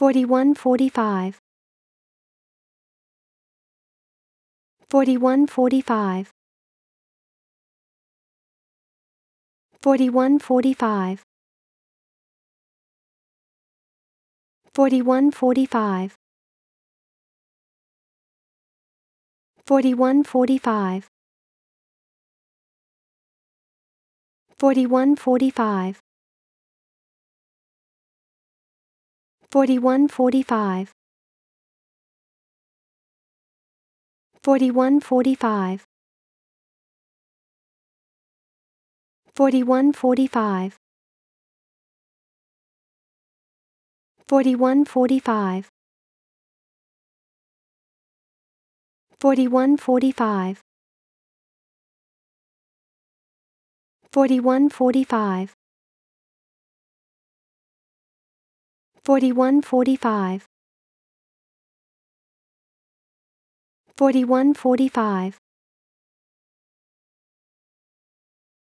4145 4145 4145 4145 4145 4145 4145 4145 4145 4145 4145 4145 4145 4145